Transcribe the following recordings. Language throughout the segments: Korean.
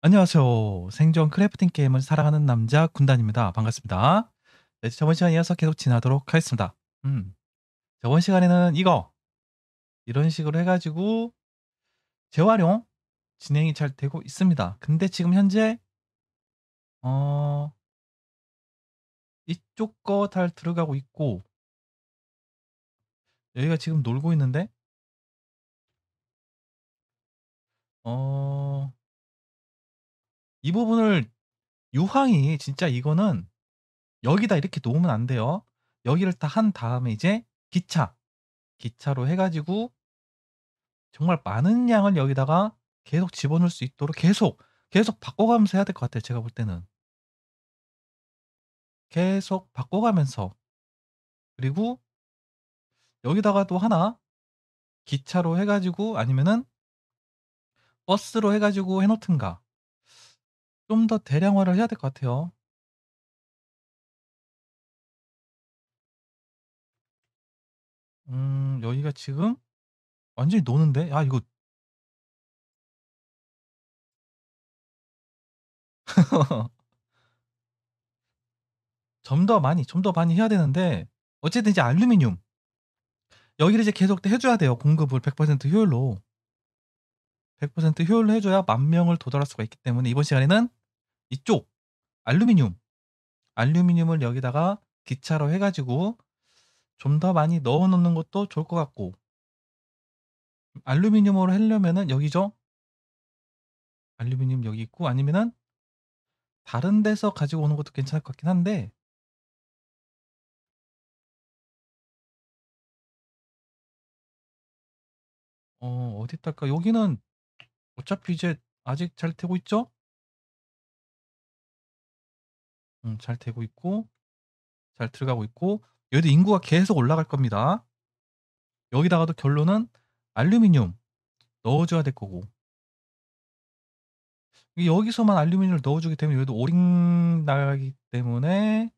안녕하세요. 생존 크래프팅 게임을 사랑하는 남자 군단입니다. 반갑습니다. 네, 저번 시간 에 이어서 계속 진행하도록 하겠습니다. 음. 저번 시간에는 이거 이런 식으로 해가지고 재활용 진행이 잘 되고 있습니다. 근데 지금 현재 어 이쪽 거 잘 들어가고 있고 여기가 지금 놀고 있는데 어이 부분을 유황이 진짜 이거는 여기다 이렇게 놓으면 안 돼요. 여기를 다 한 다음에 이제 기차 기차로 해가지고 정말 많은 양을 여기다가 계속 집어넣을 수 있도록 계속 계속 바꿔가면서 해야 될 것 같아요. 제가 볼 때는 계속 바꿔가면서 그리고 여기다가 또 하나 기차로 해가지고 아니면은 버스로 해가지고 해놓든가 좀더 대량화를 해야 될 것 같아요. 음 여기가 지금 완전히 노는데? 아 이거 좀 더 많이 좀 더 많이 해야 되는데 어쨌든 이제 알루미늄 여기를 이제 계속 해 줘야 돼요 공급을 100% 효율로. 100% 효율로 해 줘야 만 명을 도달할 수가 있기 때문에 이번 시간에는 이쪽 알루미늄 알루미늄을 여기다가 기차로 해가지고 좀 더 많이 넣어놓는 것도 좋을 것 같고 알루미늄으로 하려면은 여기죠 알루미늄 여기 있고 아니면은 다른 데서 가지고 오는 것도 괜찮을 것 같긴 한데 어 어디 딸까 여기는 어차피 이제 아직 잘 되고 있죠 음, 잘 되고 있고 잘 들어가고 있고 여기도 인구가 계속 올라갈 겁니다. 여기다가도 결론은 알루미늄 넣어줘야 될 거고 여기서만 알루미늄을 넣어주기 때문에 여기도 오링 나가기 때문에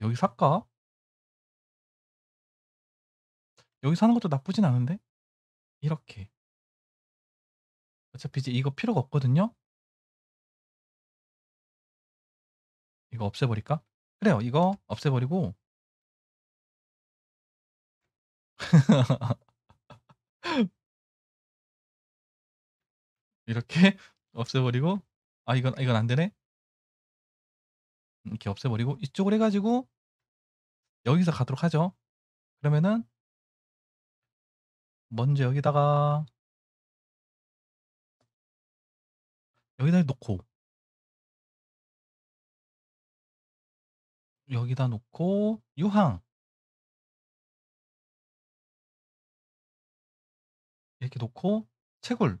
여기 살까? 여기 사는 것도 나쁘진 않은데 이렇게 어차피 이제 이거 필요가 없거든요 이거 없애버릴까? 그래요. 이거 없애버리고 이렇게 없애버리고 아 이건 이건 안 되네. 이렇게 없애버리고 이쪽으로 해가지고 여기서 가도록 하죠. 그러면은 먼저 여기다가 여기다 놓고 여기다 놓고 유황. 이렇게 놓고 채굴.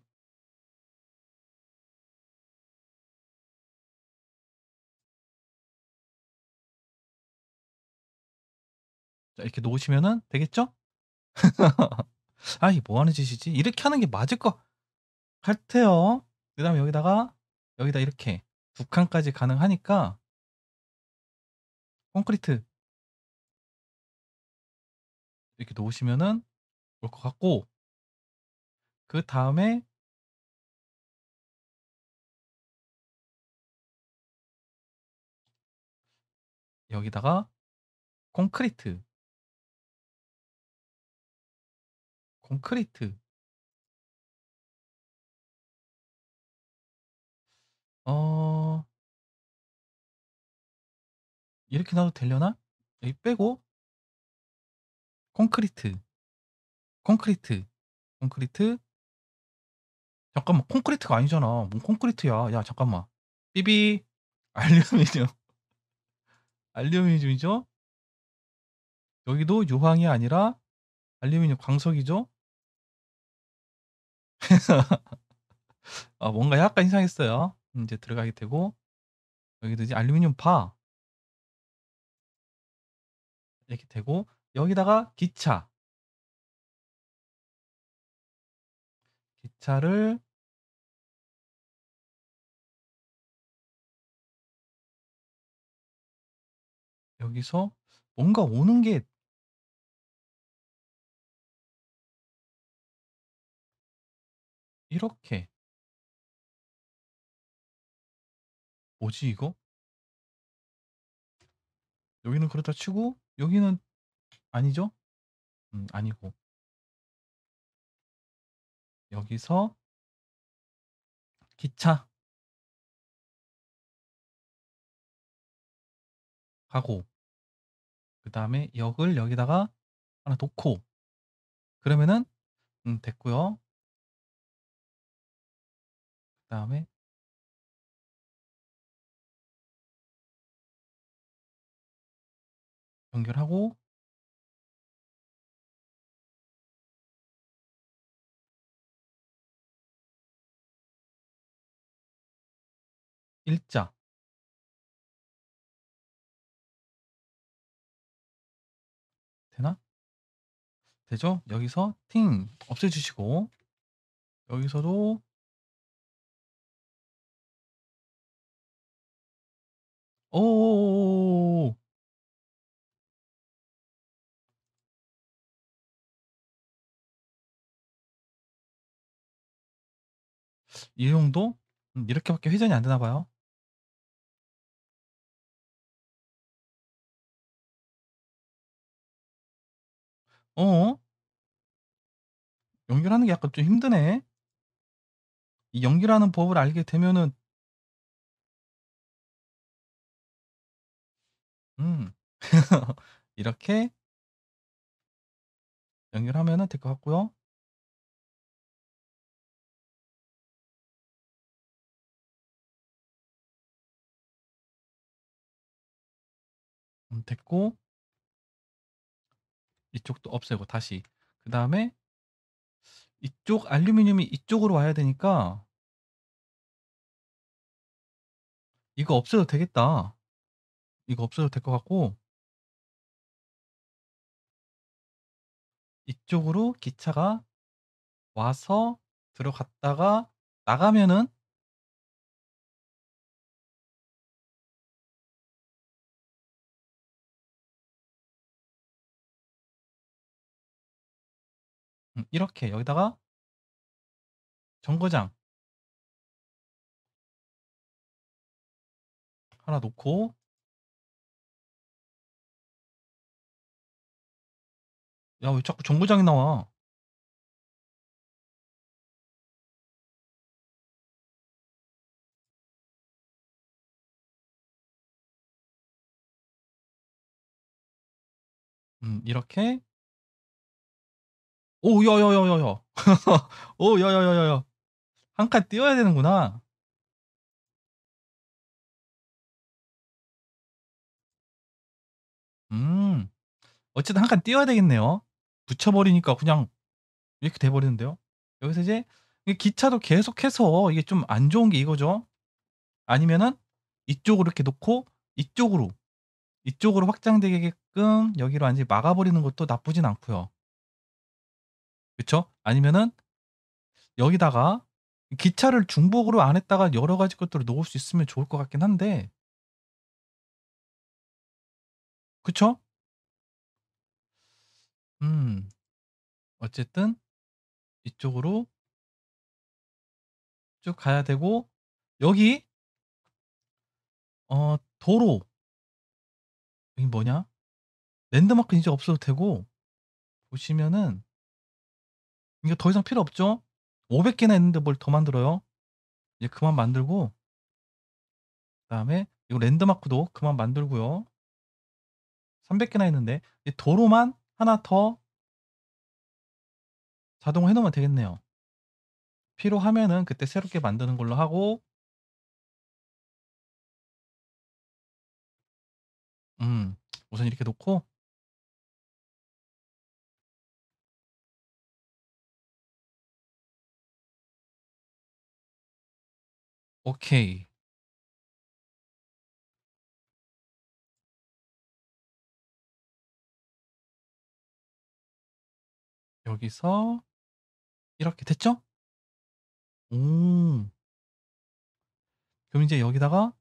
자, 이렇게 놓으시면 되겠죠? 아이 뭐 하는 짓이지? 이렇게 하는 게 맞을 것 같아요. 그다음에 여기다가 여기다 이렇게 북한까지 가능하니까 콘크리트 이렇게 놓으시면은 올것 같고 그 다음에 여기다가 콘크리트 콘크리트 어 이렇게 놔도 되려나? 여기 빼고 콘크리트 콘크리트 콘크리트 잠깐만 콘크리트가 아니잖아 뭔 콘크리트야 야 잠깐만 삐비 알루미늄 알루미늄이죠 여기도 유황이 아니라 알루미늄 광석이죠 아, 뭔가 약간 이상했어요 이제 들어가게 되고 여기도 이제 알루미늄 파 이렇게 되고 여기다가 기차 기차를 여기서 뭔가 오는 게 이렇게 뭐지 이거? 여기는 그렇다 치고 여기는 아니죠? 음, 아니고. 여기서 기차 가고 그 다음에 역을 여기다가 하나 놓고 그러면은 음, 됐고요. 그 다음에 연결하고 일자 되나? 되죠? 여기서 팅 없애주시고 여기서도 오 이용도 음, 이렇게밖에 회전이 안 되나 봐요. 어? 연결하는 게 약간 좀 힘드네. 이 연결하는 법을 알게 되면은 음. 이렇게 연결하면될 것 같고요. 됐고 이쪽도 없애고 다시 그 다음에 이쪽 알루미늄이 이쪽으로 와야 되니까 이거 없애도 되겠다 이거 없어도될 것 같고 이쪽으로 기차가 와서 들어갔다가 나가면은 음, 이렇게 여기다가 정거장 하나 놓고 야 왜 자꾸 정거장이 나와 음, 이렇게 오, 여여여여여. 오, 여여여여여. 한칸 띄워야 되는구나. 음. 어쨌든 한 칸 띄워야 되겠네요. 붙여버리니까 그냥 이렇게 돼버리는데요. 여기서 이제 기차도 계속해서 이게 좀 안 좋은 게 이거죠. 아니면은 이쪽으로 이렇게 놓고 이쪽으로 이쪽으로 확장되게끔 여기로 이제 막아버리는 것도 나쁘진 않고요. 그쵸? 아니면은 여기다가 기차를 중복으로 안했다가 여러 가지 것들을 놓을수 있으면 좋을 것 같긴 한데 그쵸? 음. 어쨌든 이쪽으로 쭉 가야 되고 여기 어 도로 이게 뭐냐? 랜드마크는 이제 없어도 되고 보시면은 이거 더 이상 필요 없죠. 500개나 있는데뭘 더 만들어요. 이제 그만 만들고 그다음에 이거 랜드마크도 그만 만들고요. 300개나 있는데 이제 도로만 하나 더 자동으로 해놓으면 되겠네요. 필요하면은 그때 새롭게 만드는 걸로 하고 음 우선 이렇게 놓고 오케이. 여기서 이렇게 됐죠? 음. 그럼 이제 여기다가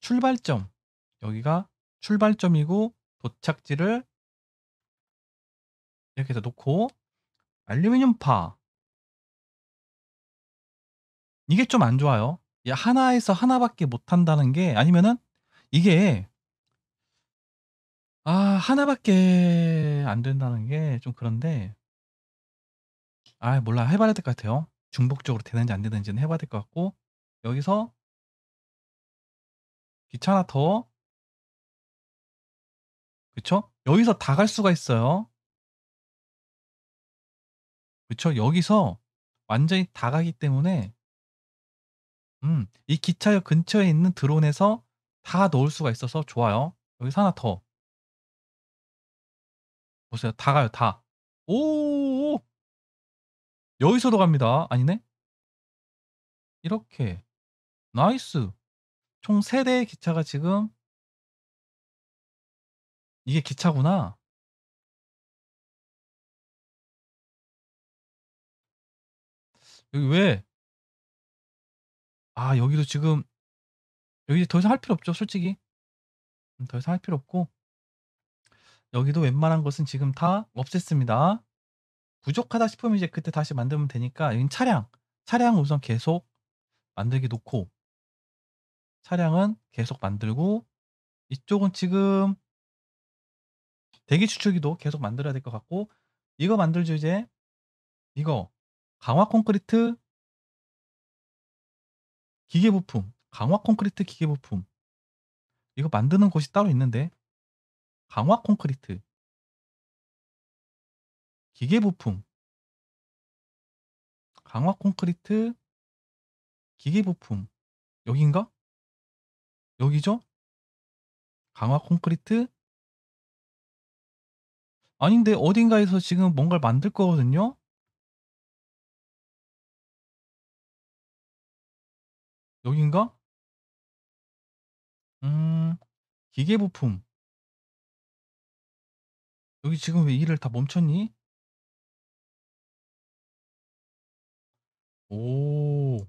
출발점. 여기가 출발점이고 도착지를 이렇게 해서 놓고 알루미늄 파. 이게 좀 안 좋아요. 하나에서 하나밖에 못 한다는 게 아니면은 이게 아 하나밖에 안 된다는 게 좀 그런데 아 몰라 해봐야 될 것 같아요. 중복적으로 되는지 안 되는지는 해봐야 될 것 같고 여기서 귀찮아 더 그쵸? 여기서 다 갈 수가 있어요. 그쵸? 여기서 완전히 다 가기 때문에 음, 이 기차역 근처에 있는 드론에서 다 넣을 수가 있어서 좋아요. 여기서 하나 더. 보세요. 다 가요, 다. 오! 여기서도 갑니다. 아니네? 이렇게. 나이스. 총 3대의 기차가 지금 이게 기차구나. 여기 왜아 여기도 지금 여기 더 이상 할 필요 없죠. 솔직히. 음, 더 이상 할 필요 없고 여기도 웬만한 것은 지금 다 없앴습니다. 부족하다 싶으면 이제 그때 다시 만들면 되니까 여긴 차량 차량 우선 계속 만들기 놓고 차량은 계속 만들고 이쪽은 지금 대기 추출기도 계속 만들어야 될 것 같고 이거 만들죠 이제 이거 강화 콘크리트 기계 부품, 강화 콘크리트 기계 부품. 이거 만드는 곳이 따로 있는데 강화 콘크리트 기계 부품 강화 콘크리트 기계 부품 여긴가? 여기죠? 강화 콘크리트 아닌데 어딘가에서 지금 뭔가를 만들 거거든요. 여긴가? 음, 기계 부품. 여기 지금 왜 일을 다 멈췄니? 오.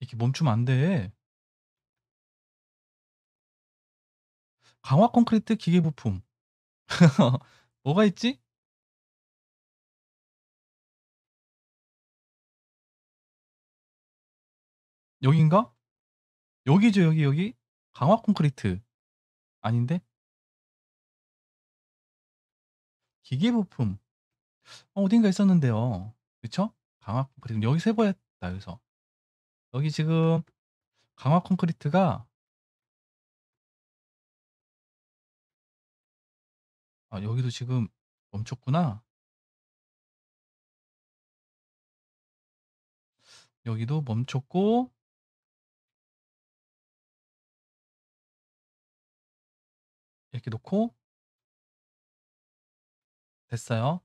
이렇게 멈추면 안 돼. 강화 콘크리트 기계 부품. 뭐가 있지? 여긴가? 여기죠, 여기, 여기. 강화 콘크리트. 아닌데? 기계 부품. 어, 딘가 있었는데요. 그쵸? 강화 콘크리트. 여기 세번였다 여기서. 여기 지금 강화 콘크리트가 아 여기도 지금 멈췄구나. 여기도 멈췄고 이렇게 놓고 됐어요.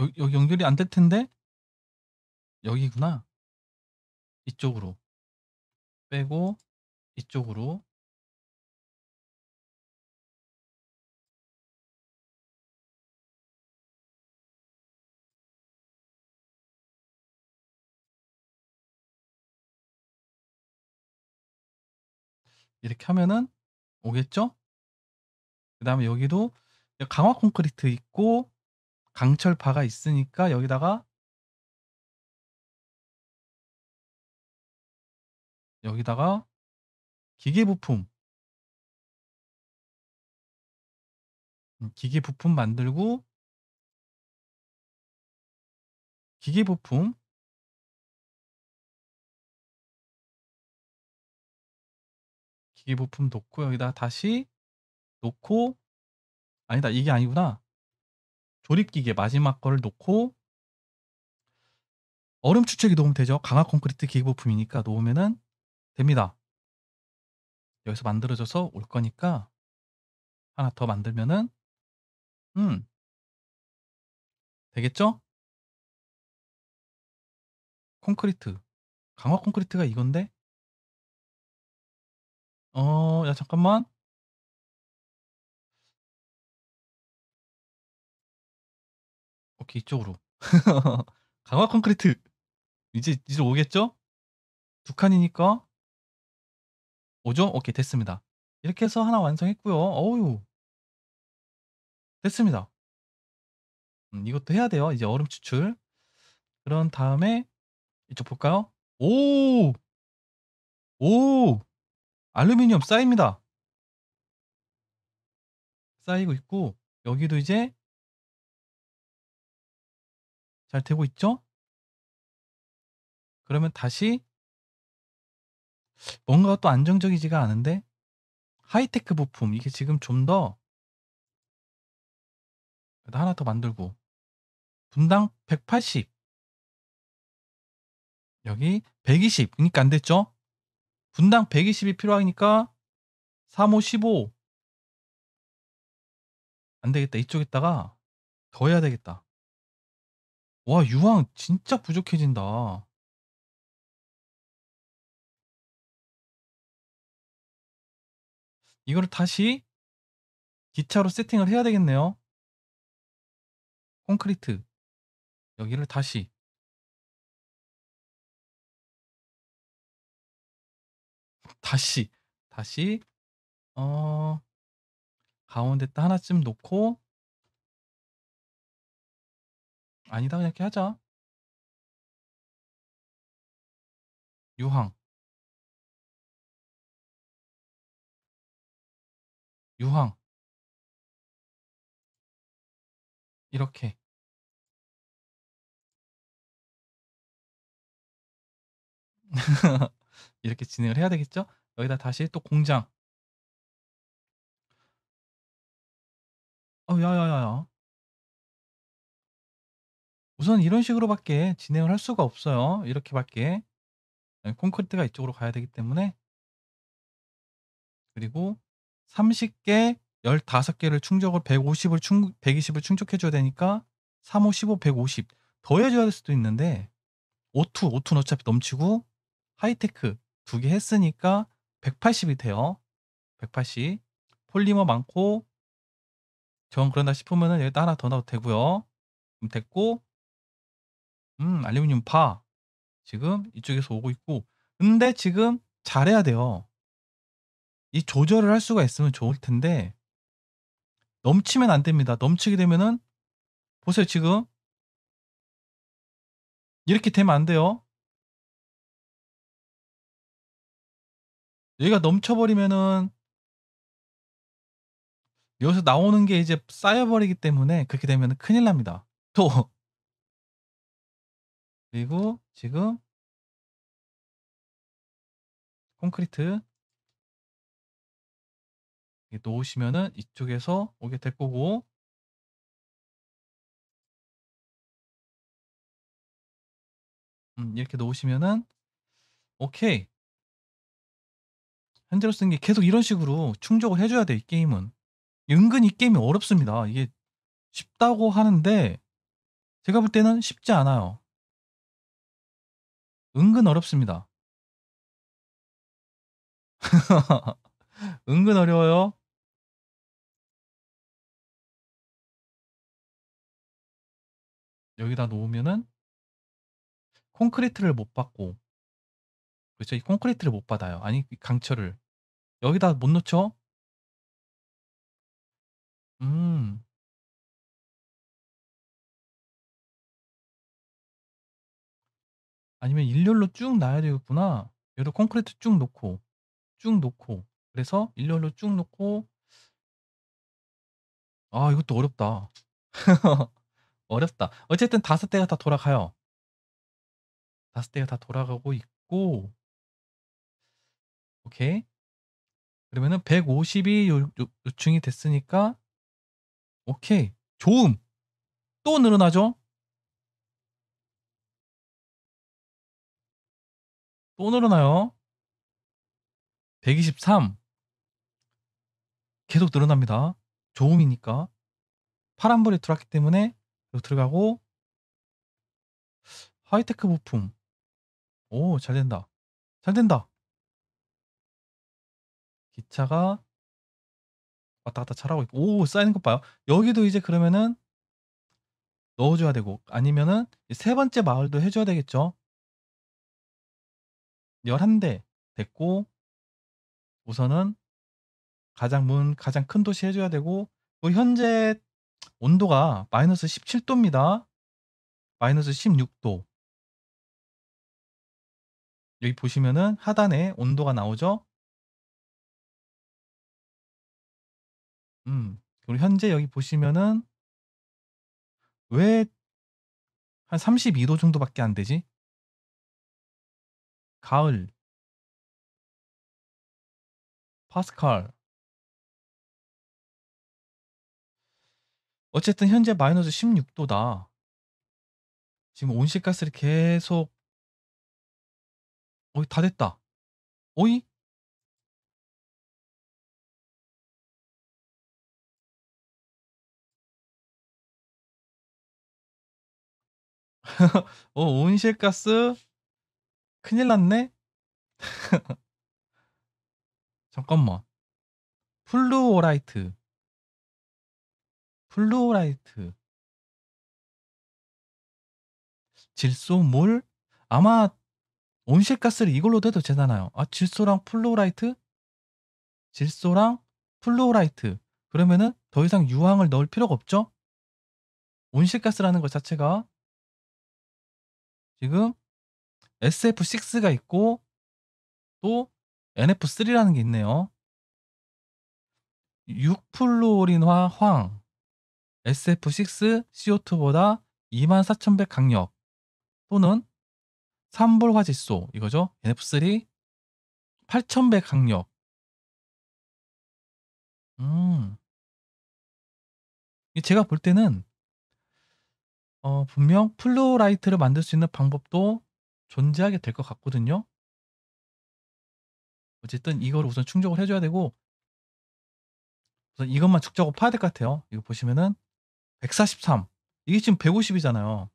여기, 여기 연결이 안 될 텐데 여기구나. 이쪽으로 빼고 이쪽으로 이렇게 하면은 오겠죠? 그 다음에 여기도 강화 콘크리트 있고 강철파가 있으니까 여기다가 여기다가 기계 부품 음, 기계 부품 만들고 기계 부품 이 부품 놓고 여기다 다시 놓고 아니다 이게 아니구나 조립기계 마지막 거를 놓고 얼음 추출기 놓으면 되죠 강화 콘크리트 기계 부품이니까 놓으면은 됩니다 여기서 만들어져서 올 거니까 하나 더 만들면은 음 되겠죠? 콘크리트 강화 콘크리트가 이건데 어야 잠깐만. 오케이 이쪽으로. 강화 콘크리트. 이제 이제 오겠죠? 2 칸이니까. 오죠? 오케이 됐습니다. 이렇게 해서 하나 완성했고요. 어우. 됐습니다. 음 이것도 해야 돼요. 이제 얼음 추출. 그런 다음에 이쪽 볼까요? 오! 오! 알루미늄 쌓입니다. 쌓이고 있고 여기도 이제 잘 되고 있죠? 그러면 다시 뭔가 또 안정적이지가 않은데 하이테크 부품 이게 지금 좀 더 하나 더 만들고 분당 180 여기 120 그러니까 안 됐죠? 분당 120이 필요하니까 3호 15 안되겠다 이쪽에다가 더 해야 되겠다 와 유황 진짜 부족해진다 이거를 다시 기차로 세팅을 해야 되겠네요 콘크리트 여기를 다시 다시 다시 어 가운데 다 하나쯤 놓고 아니다 그냥 이렇게 하자 유황 유황 이렇게 이렇게 진행을 해야 되겠죠? 여기다 다시 또 공장. 어, 야야야야. 우선 이런 식으로밖에 진행을 할 수가 없어요. 이렇게밖에 네, 콘크리트가 이쪽으로 가야 되기 때문에 그리고 30개 15개를 충족을 150을 충 120을 충족해 줘야 되니까 3 5, 15 150 더해 줘야 될 수도 있는데 O2 O2 어차피 넘치고 하이테크 두 개 했으니까 180이 돼요. 180. 폴리머 많고 정 그런다 싶으면은 여기다 하나 더 넣어도 되고요. 됐고 음 알루미늄 파 지금 이쪽에서 오고 있고 근데 지금 잘해야 돼요. 이 조절을 할 수가 있으면 좋을 텐데 넘치면 안 됩니다. 넘치게 되면은 보세요 지금 이렇게 되면 안 돼요. 여기가 넘쳐버리면은 여기서 나오는 게 이제 쌓여버리기 때문에 그렇게 되면 큰일 납니다. 또 그리고 지금 콘크리트 놓으시면은 이쪽에서 오게 될 거고 음, 이렇게 놓으시면은 오케이 현재로서는 계속 이런 식으로 충족을 해줘야 돼 이 게임은 은근 이 게임이 어렵습니다. 이게 쉽다고 하는데 제가 볼 때는 쉽지 않아요. 은근 어렵습니다. 은근 어려워요. 여기다 놓으면은 콘크리트를 못 받고 그렇죠 이 콘크리트를 못 받아요 아니 강철을 여기다 못 넣죠? 음. 아니면 일렬로 쭉 놔야 되겠구나. 여기 콘크리트 쭉 놓고 쭉 놓고 그래서 일렬로 쭉 놓고 아 이것도 어렵다. 어렵다. 어쨌든 다섯 대가 다 돌아가요. 다섯 대가 다 돌아가고 있고 오케이 그러면은 150이 요, 충이 됐으니까 오케이 좋음또 늘어나죠? 또 늘어나요. 123 계속 늘어납니다. 좋음이니까 파란불이 들어왔기 때문에 들어가고 하이테크 부품 오 잘된다 잘된다 기차가 왔다 갔다 잘하고 있고 오 쌓이는 것 봐요. 여기도 이제 그러면은 넣어줘야 되고 아니면은 세 번째 마을도 해줘야 되겠죠. 11대 됐고 우선은 가장 문 가장 큰 도시 해줘야 되고 그 현재 온도가 마이너스 17도입니다. 마이너스 16도 여기 보시면은 하단에 온도가 나오죠. 음. 그리고 현재 여기 보시면은 왜 한 32도 정도밖에 안 되지? 가을 파스칼 어쨌든 현재 마이너스 16도다. 지금 온실가스를 계속 어이 다 됐다. 어이 어, 온실가스 큰일 났네. 잠깐만. 플루오라이트. 플루오라이트. 질소물? 아마 온실가스를 이걸로도 도 되잖아요. 아, 질소랑 플루오라이트? 질소랑 플루오라이트. 그러면은 더 이상 유황을 넣을 필요가 없죠? 온실가스라는 것 자체가 지금 SF6가 있고 또 NF3라는 게 있네요. 6플로린화 황 SF6 CO2보다 24,100 강력 또는 3불 화질소 이거죠. NF3 8,100 강력 음. 제가 볼 때는 어 분명 플루오라이트를 만들 수 있는 방법도 존재하게 될 것 같거든요. 어쨌든 이걸 우선 충족을 해 줘야 되고 우선 이것만 축적을 파야 될 것 같아요. 이거 보시면은 143. 이게 지금 150이잖아요.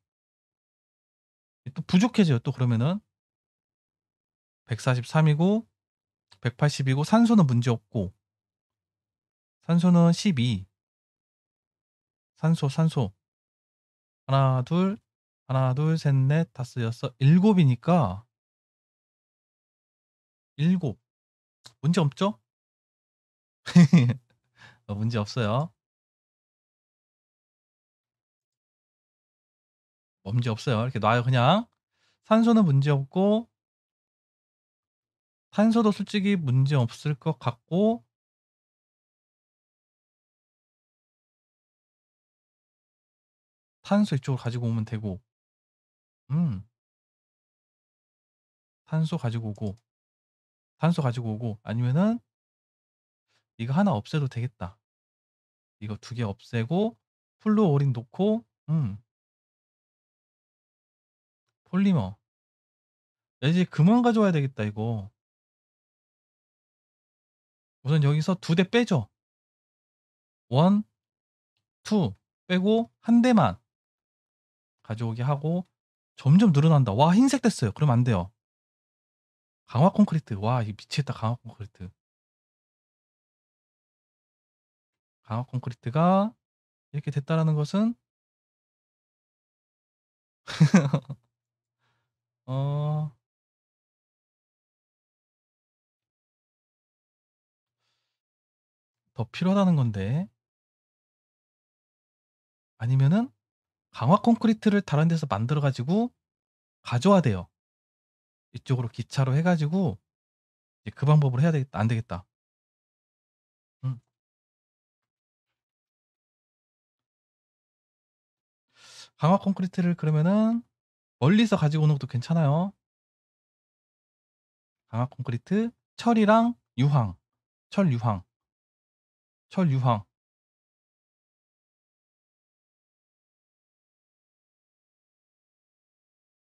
또 부족해져요. 또 그러면은 143이고 180이고 산소는 문제 없고 산소는 12. 산소 산소 하나, 둘, 하나, 둘, 셋, 넷, 다섯, 여섯, 일곱이니까 일곱. 문제 없죠? 어, 문제 없어요. 문제 없어요. 이렇게 놔요 그냥. 산소는 문제 없고 탄소도 솔직히 문제 없을 것 같고 탄소 이쪽으로 가지고 오면 되고 음 탄소 가지고 오고 탄소 가지고 오고 아니면은 이거 하나 없애도 되겠다 이거 두 개 없애고 플루오린 놓고 음 폴리머 야, 이제 금원 가져와야 되겠다 이거 우선 여기서 두 대 빼죠 원, 투 빼고 한 대만 가져오게 하고 점점 늘어난다. 와 흰색 됐어요. 그럼 안 돼요. 강화 콘크리트. 와 이거 미치겠다. 강화 콘크리트. 강화 콘크리트가 이렇게 됐다라는 것은 어더 필요하다는 건데 아니면은 강화 콘크리트를 다른 데서 만들어 가지고 가져와야돼요 이쪽으로 기차로 해가지고 그 방법으로 해야 되겠다. 안 되겠다. 음. 강화 콘크리트를 그러면은 멀리서 가지고 오는 것도 괜찮아요. 강화 콘크리트, 철이랑 유황, 철 유황, 철 유황.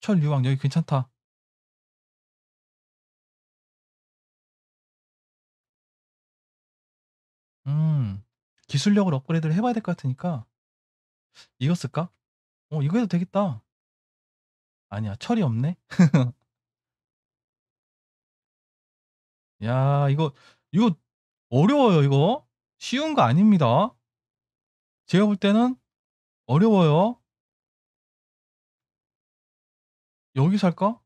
철류왕 여기 괜찮다. 음, 기술력을 업그레이드를 해봐야 될 것 같으니까 이거 쓸까? 어, 이거 해도 되겠다. 아니야, 철이 없네. 야, 이거 이거 어려워요, 이거. 쉬운 거 아닙니다. 제가 볼 때는 어려워요. 여기 살까?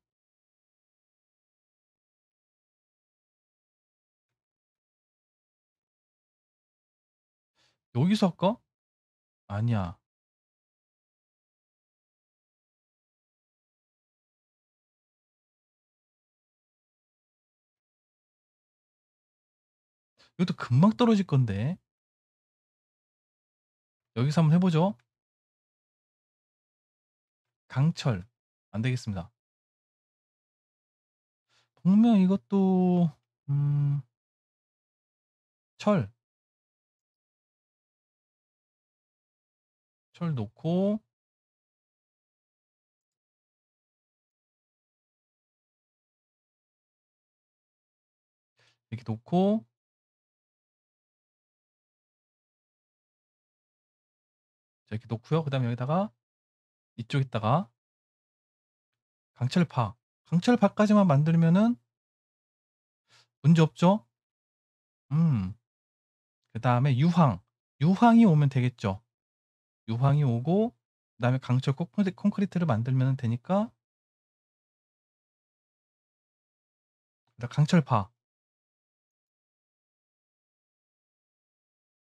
여기살까 아니야. 이것도 금방 떨어질 건데. 여기서 한번 해보죠. 강철. 안 되겠습니다. 분명 이것도 음, 철. 철 놓고 이렇게 놓고 자, 이렇게 놓고요. 그 다음에 여기다가 이쪽에다가 강철파. 강철파까지만 만들면은 문제 없죠? 음. 그다음에 유황. 유황이 오면 되겠죠. 유황이 오고 그다음에 강철 콘크리트를 만들면 되니까 강철파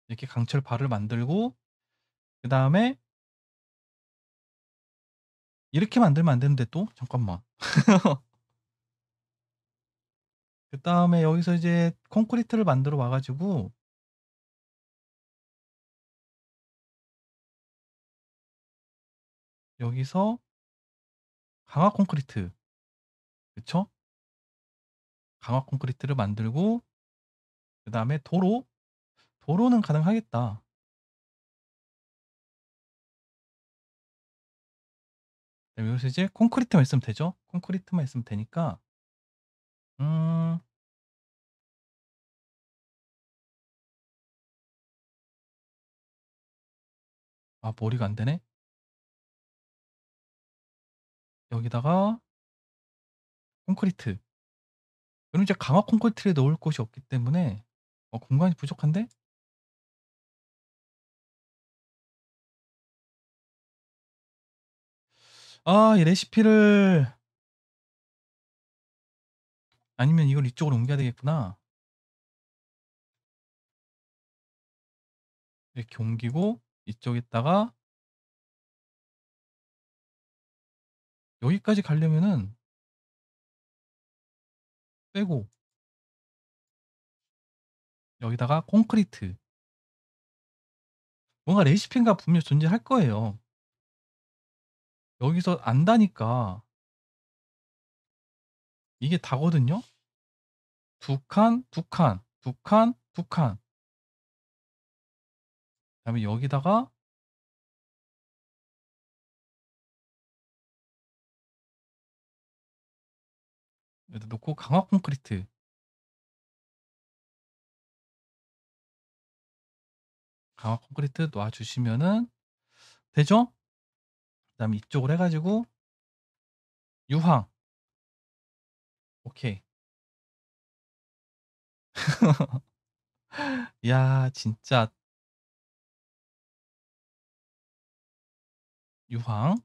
이렇게 강철파를 만들고 그 다음에 이렇게 만들면 안 되는데 또 잠깐만. 그 다음에 여기서 이제 콘크리트를 만들어 와가지고 여기서 강화 콘크리트 그쵸? 강화 콘크리트를 만들고 그 다음에 도로 도로는 가능하겠다 그다에 여기서 이제 콘크리트만 있으면 되죠. 콘크리트만 있으면 되니까 음, 아 머리가 안 되네. 여기다가 콘크리트. 그럼 이제 강화 콘크리트를 넣을 곳이 없기 때문에 어, 공간이 부족한데 아, 이 레시피를 아니면 이걸 이쪽으로 옮겨야 되겠구나. 이렇게 옮기고 이쪽에다가 여기까지 가려면은 빼고 여기다가 콘크리트 뭔가 레시피가 분명 존재할 거예요. 여기서 안다니까 이게 다거든요. 두 칸, 두 칸, 두 칸, 두 칸. 그다음에 여기다가 여기다 놓고 강화 콘크리트 강화 콘크리트 놔주시면은 되죠? 그다음이쪽을 해가지고 유황 오케이 야 진짜 유황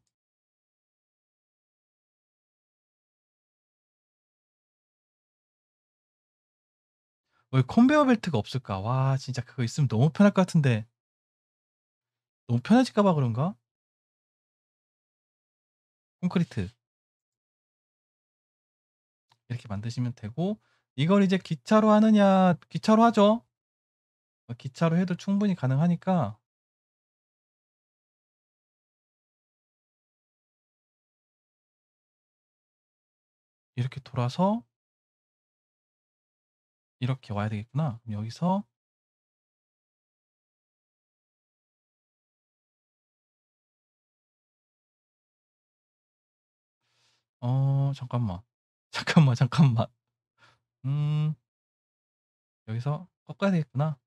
왜 컨베어 벨트가 없을까? 와 진짜 그거 있으면 너무 편할 것 같은데 너무 편해질까봐 그런가? 콘크리트 이렇게 만드시면 되고 이걸 이제 기차로 하느냐 기차로 하죠 어, 기차로 해도 충분히 가능하니까 이렇게 돌아서 이렇게 와야 되겠구나 여기서 어 잠깐만. 잠깐만 잠깐만. 음. 여기서 꺾어야 되겠구나.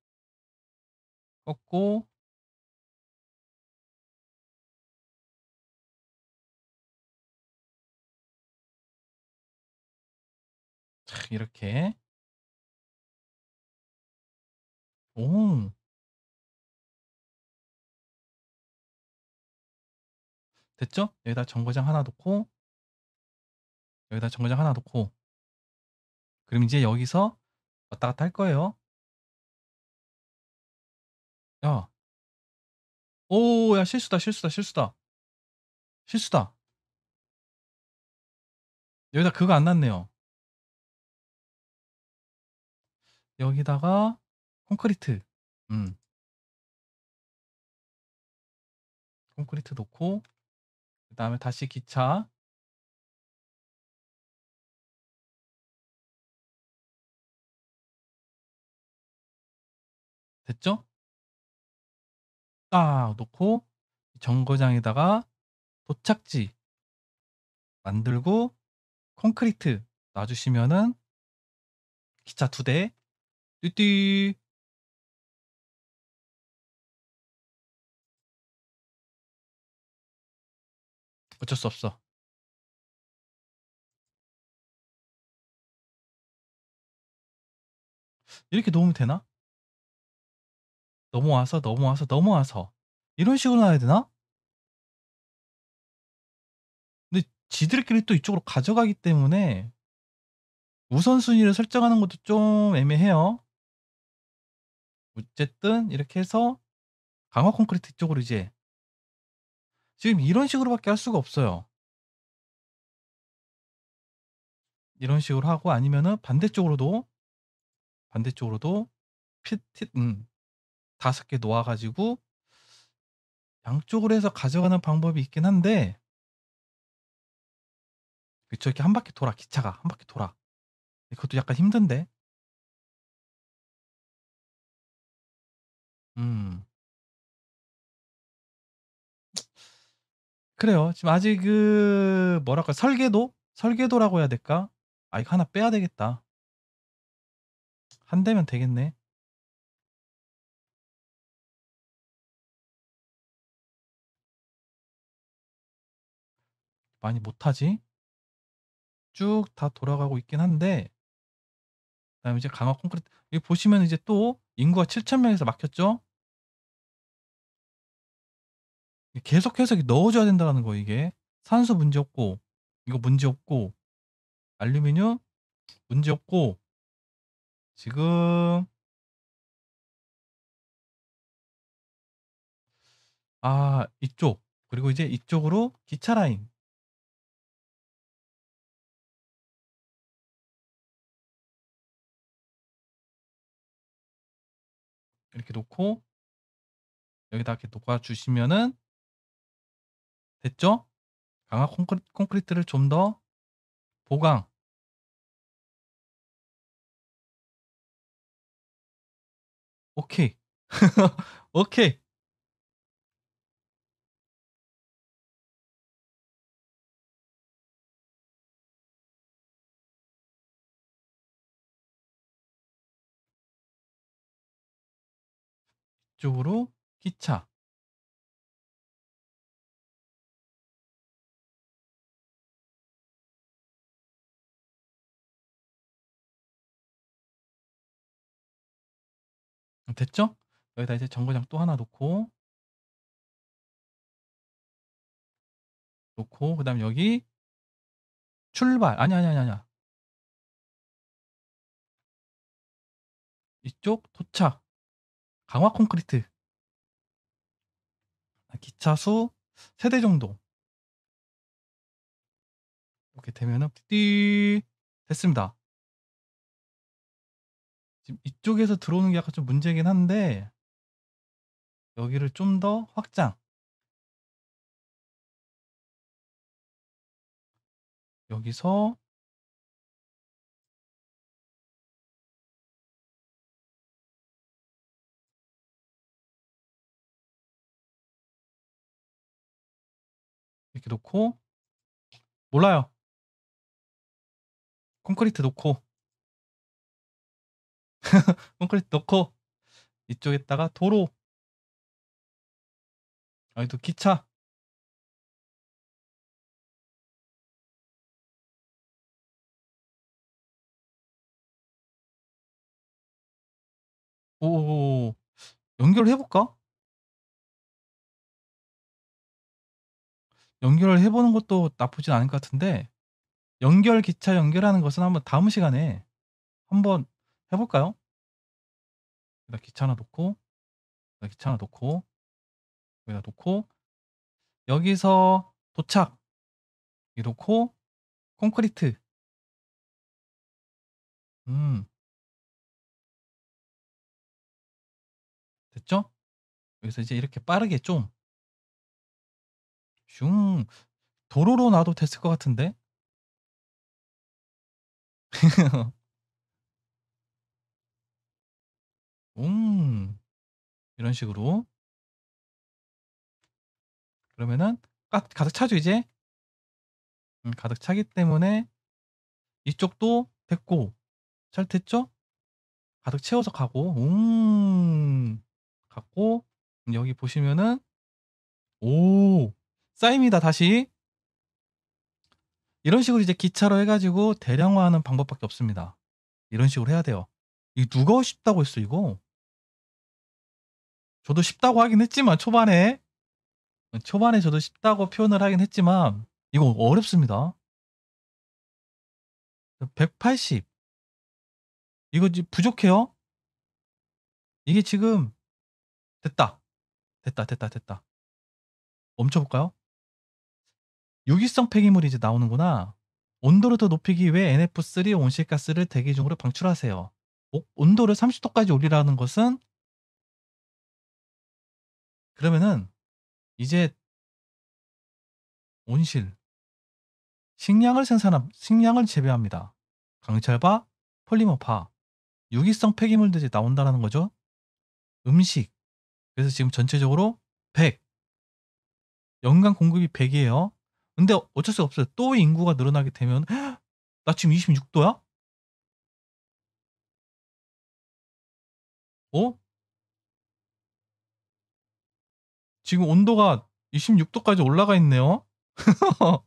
꺾고 자, 이렇게 오. 됐죠? 여기다 정거장 하나 놓고 여기다 정거장 하나 놓고 그럼 이제 여기서 왔다 갔다 할 거예요. 야. 오, 야, 실수다, 실수다, 실수다. 실수다. 여기다 그거 안 났네요. 여기다가 콘크리트. 음. 콘크리트 놓고, 그 다음에 다시 기차 됐죠? 딱 놓고 정거장에다가 도착지 만들고 콘크리트 놔주시면은 기차 두대 뚜띠 어쩔 수 없어 이렇게 놓으면 되나? 넘어와서 넘어와서 넘어와서 이런 식으로 나야 와 되나? 근데 지들끼리 또 이쪽으로 가져가기 때문에 우선순위를 설정하는 것도 좀 애매해요. 어쨌든 이렇게 해서 강화 콘크리트 쪽으로 이제 지금 이런 식으로밖에 할 수가 없어요. 이런 식으로 하고 아니면은 반대쪽으로도 반대쪽으로도 피티 음, 다섯 개 놓아 가지고 양쪽으로 해서 가져가는 방법이 있긴 한데 그쵸 이렇게 한 바퀴 돌아 기차가 한 바퀴 돌아 그것도 약간 힘든데 음 그래요 지금 아직 그 뭐랄까 설계도 설계도라고 해야 될까 아 이거 하나 빼야 되겠다 한 대면 되겠네 많이 못하지? 쭉 다 돌아가고 있긴 한데 그다음에 이제 강화 콘크리트 여기 보시면 이제 또 인구가 7천 명에서 막혔죠. 계속해서 넣어줘야 된다는 거 이게 산소 문제 없고 이거 문제 없고 알루미늄 문제 없고 지금 아 이쪽 그리고 이제 이쪽으로 기차 라인 이렇게 놓고 여기다 이렇게 놓아 주시면은 됐죠? 강화 콘크리, 콘크리트를 좀 더 보강 오케이 오케이 이쪽으로 기차 어, 됐죠? 여기다 이제 정거장 또 하나 놓고 놓고 그다음 여기 출발 아니 아니 아니 아니 이쪽 도착 강화 콘크리트 아, 기차수 세 대 정도 이렇게 되면은 띠 됐습니다. 지금 이쪽에서 들어오는 게 약간 좀 문제긴 한데 여기를 좀 더 확장 여기서 이렇게 놓고 몰라요. 콘크리트 놓고 콘크리트 놓고 이쪽에다가 도로 아니 또 기차 오 연결해볼까? 연결을 해 보는 것도 나쁘진 않을 것 같은데 연결 기차 연결하는 것은 한번 다음 시간에 한번 해 볼까요? 여기다 기차 하나 놓고 여기다 기차 하나 놓고 여기다 놓고 여기서 도착 여기 놓고 콘크리트 음 됐죠? 여기서 이제 이렇게 빠르게 좀슝 도로로 놔도 됐을 것 같은데 음 이런 식으로 그러면은 가득 차죠 이제 음, 가득 차기 때문에 이쪽도 됐고 잘 됐죠 가득 채워서 가고 음갔고 여기 보시면은 오 쌓입니다. 다시 이런 식으로 이제 기차로 해가지고 대량화하는 방법밖에 없습니다. 이런 식으로 해야 돼요. 이 누가 쉽다고 했어 이거? 저도 쉽다고 하긴 했지만 초반에 초반에 저도 쉽다고 표현을 하긴 했지만 이거 어렵습니다. 180 이거 부족해요. 이게 지금 됐다 됐다 됐다 됐다 멈춰볼까요? 유기성 폐기물이 이제 나오는구나. 온도를 더 높이기 위해 NF3 온실가스를 대기 중으로 방출하세요. 온도를 30도까지 올리라는 것은 그러면은 이제 온실 식량을 생산함 식량을 재배합니다. 강철과 폴리머파 유기성 폐기물들이 나온다라는 거죠. 음식 그래서 지금 전체적으로 100 연간 공급이 100이에요. 근데 어쩔 수 없어요. 또 인구가 늘어나게 되면 나 지금 26도야? 어? 지금 온도가 26도까지 올라가 있네요.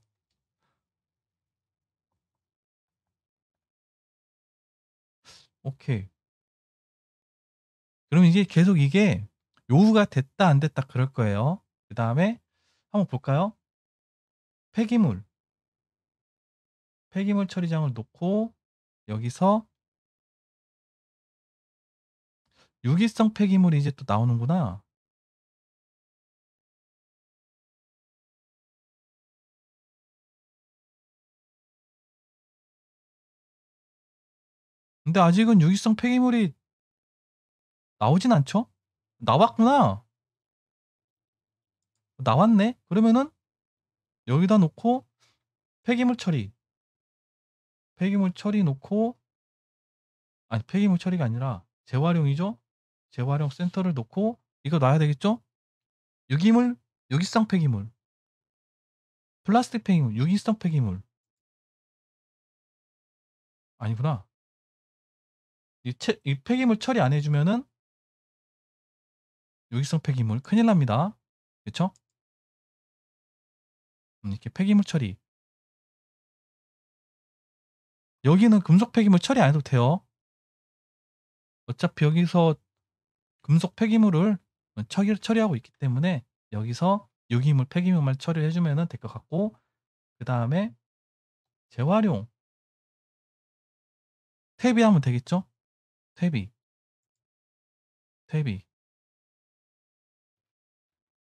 오케이. 그럼 이제 계속 이게 요구가 됐다 안 됐다 그럴 거예요. 그 다음에 한번 볼까요? 폐기물 폐기물 처리장을 놓고 여기서 유기성 폐기물이 이제 또 나오는구나. 근데 아직은 유기성 폐기물이 나오진 않죠? 나왔구나. 나왔네? 그러면은 여기다 놓고 폐기물 처리 폐기물 처리 놓고 아니 폐기물 처리가 아니라 재활용이죠 재활용 센터를 놓고 이거 놔야 되겠죠 유기물 유기성 폐기물 플라스틱 폐기물 유기성 폐기물 아니구나 이, 채, 이 폐기물 처리 안 해주면은 유기성 폐기물 큰일 납니다 그쵸 음, 이렇게 폐기물 처리. 여기는 금속 폐기물 처리 안 해도 돼요. 어차피 여기서 금속 폐기물을 처리, 하고 있기 때문에 여기서 유기물 폐기물만 처리 해주면 될 것 같고 그 다음에 재활용 퇴비하면 되겠죠? 퇴비 퇴비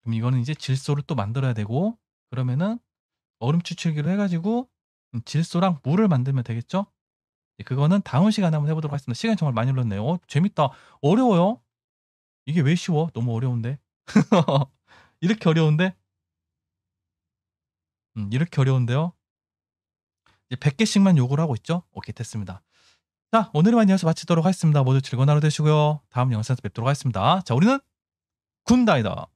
그럼 이거는 이제 질소를 또 만들어야 되고 그러면은 얼음 추출기로 해가지고 음, 질소랑 물을 만들면 되겠죠? 예, 그거는 다음 시간에 한번 해보도록 하겠습니다. 시간이 정말 많이 흘렀네요. 어, 재밌다. 어려워요. 이게 왜 쉬워? 너무 어려운데. 이렇게 어려운데? 음, 이렇게 어려운데요. 이제 100개씩만 요구를 하고 있죠? 오케이, 됐습니다. 자, 오늘만 은 이어서 마치도록 하겠습니다. 모두 즐거운 하루 되시고요. 다음 영상에서 뵙도록 하겠습니다. 자, 우리는 군다이다.